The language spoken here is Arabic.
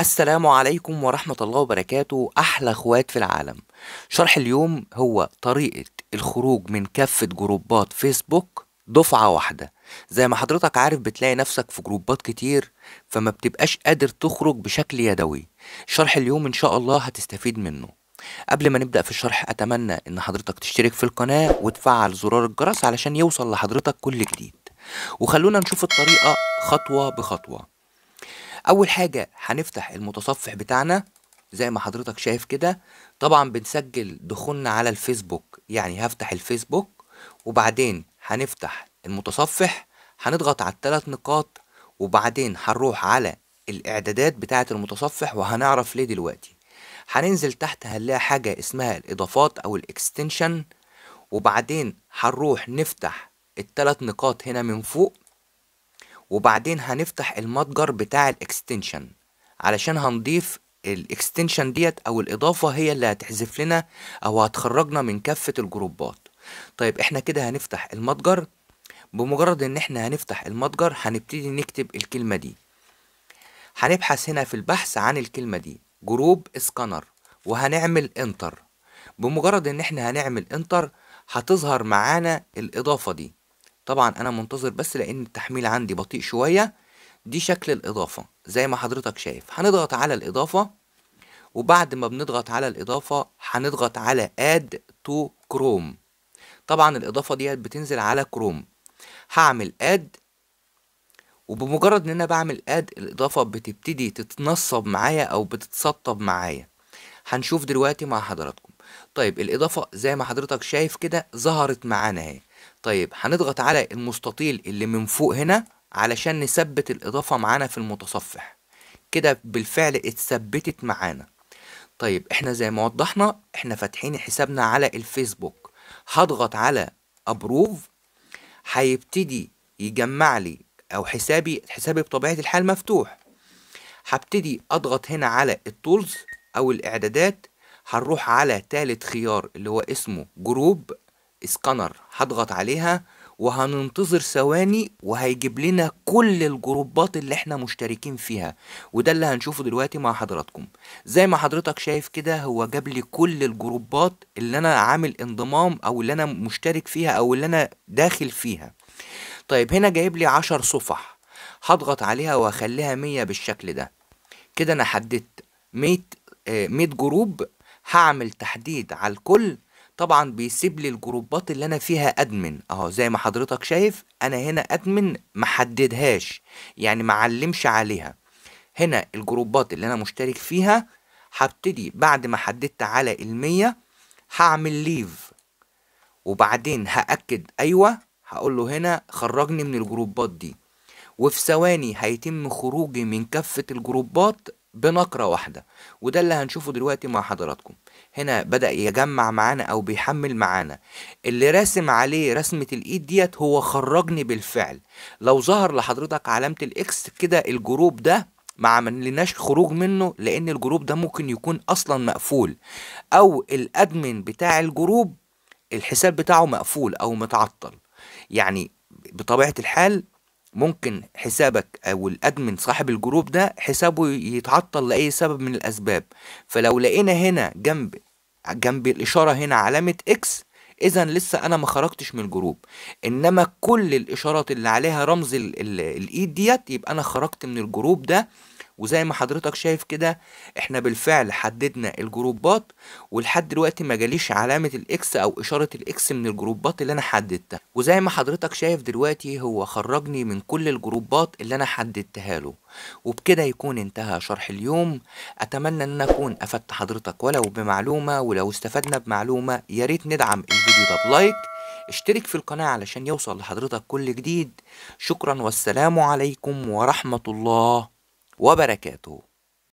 السلام عليكم ورحمة الله وبركاته أحلى أخوات في العالم شرح اليوم هو طريقة الخروج من كافة جروبات فيسبوك دفعة واحدة زي ما حضرتك عارف بتلاقي نفسك في جروبات كتير فما بتبقاش قادر تخرج بشكل يدوي شرح اليوم إن شاء الله هتستفيد منه قبل ما نبدأ في الشرح أتمنى إن حضرتك تشترك في القناة وتفعل زرار الجرس علشان يوصل لحضرتك كل جديد وخلونا نشوف الطريقة خطوة بخطوة اول حاجه هنفتح المتصفح بتاعنا زي ما حضرتك شايف كده طبعا بنسجل دخولنا على الفيسبوك يعني هفتح الفيسبوك وبعدين هنفتح المتصفح هنضغط على الثلاث نقاط وبعدين هنروح على الاعدادات بتاعه المتصفح وهنعرف ليه دلوقتي هننزل تحت هنلاقي حاجه اسمها الاضافات او الاكستنشن وبعدين هنروح نفتح الثلاث نقاط هنا من فوق وبعدين هنفتح المتجر بتاع الاكستنشن علشان هنضيف الاكستنشن ديت او الاضافه هي اللي هتحذف لنا او هتخرجنا من كافه الجروبات طيب احنا كده هنفتح المتجر بمجرد ان احنا هنفتح المتجر هنبتدي نكتب الكلمه دي هنبحث هنا في البحث عن الكلمه دي جروب اسكانر وهنعمل انتر بمجرد ان احنا هنعمل انتر هتظهر معانا الاضافه دي طبعا انا منتظر بس لان التحميل عندي بطيء شوية دي شكل الاضافة زي ما حضرتك شايف هنضغط على الاضافة وبعد ما بنضغط على الاضافة هنضغط على add to chrome طبعا الاضافة ديت بتنزل على كروم هعمل add وبمجرد ان انا بعمل اد الاضافة بتبتدي تتنصب معايا او بتتسطب معايا هنشوف دلوقتي مع حضراتكم طيب الاضافة زي ما حضرتك شايف كده ظهرت معانا اهي طيب هنضغط على المستطيل اللي من فوق هنا علشان نثبت الإضافة معانا في المتصفح كده بالفعل اتثبتت معانا طيب احنا زي ما وضحنا احنا فاتحين حسابنا على الفيسبوك هضغط على ابروف هيبتدي يجمع لي او حسابي حسابي بطبيعة الحال مفتوح هبتدي اضغط هنا على التولز او الاعدادات هنروح على ثالث خيار اللي هو اسمه جروب اسكانر هضغط عليها وهننتظر ثواني وهيجيب لنا كل الجروبات اللي احنا مشتركين فيها وده اللي هنشوفه دلوقتي مع حضراتكم زي ما حضرتك شايف كده هو جاب لي كل الجروبات اللي انا عامل انضمام او اللي انا مشترك فيها او اللي انا داخل فيها طيب هنا جايب لي عشر صفح هضغط عليها واخليها مية بالشكل ده كده انا حددت 100 آه، مية جروب هعمل تحديد على الكل طبعا بيسيب لي الجروبات اللي انا فيها ادمن اهو زي ما حضرتك شايف انا هنا ادمن محددهاش يعني معلمش عليها هنا الجروبات اللي انا مشترك فيها هبتدي بعد ما حددت على المية هعمل ليف وبعدين هأكد أيوة هقول له هنا خرجني من الجروبات دي وفي ثواني هيتم خروجي من كافة الجروبات بنقرة واحدة وده اللي هنشوفه دلوقتي مع حضراتكم هنا بدأ يجمع معانا أو بيحمل معانا اللي راسم عليه رسمة الإيد ديت هو خرجني بالفعل لو ظهر لحضرتك علامة الإكس كده الجروب ده ما عملناش خروج منه لأن الجروب ده ممكن يكون أصلا مقفول أو الأدمن بتاع الجروب الحساب بتاعه مقفول أو متعطل يعني بطبيعة الحال ممكن حسابك او الادمن صاحب الجروب ده حسابه يتعطل لاي سبب من الاسباب فلو لقينا هنا جنب جنب الاشاره هنا علامه اكس اذا لسه انا ما خرجتش من الجروب انما كل الاشارات اللي عليها رمز الايد ديت يبقى انا خرجت من الجروب ده وزي ما حضرتك شايف كده احنا بالفعل حددنا الجروبات ولحد دلوقتي ما جاليش علامة الاكس او اشارة الاكس من الجروبات اللي انا حددتها وزي ما حضرتك شايف دلوقتي هو خرجني من كل الجروبات اللي انا حددتها له وبكده يكون انتهى شرح اليوم اتمنى ان اكون افدت حضرتك ولو بمعلومة ولو استفدنا بمعلومة يا ريت ندعم الفيديو ده بلايك اشترك في القناة علشان يوصل لحضرتك كل جديد شكرا والسلام عليكم ورحمة الله وبركاته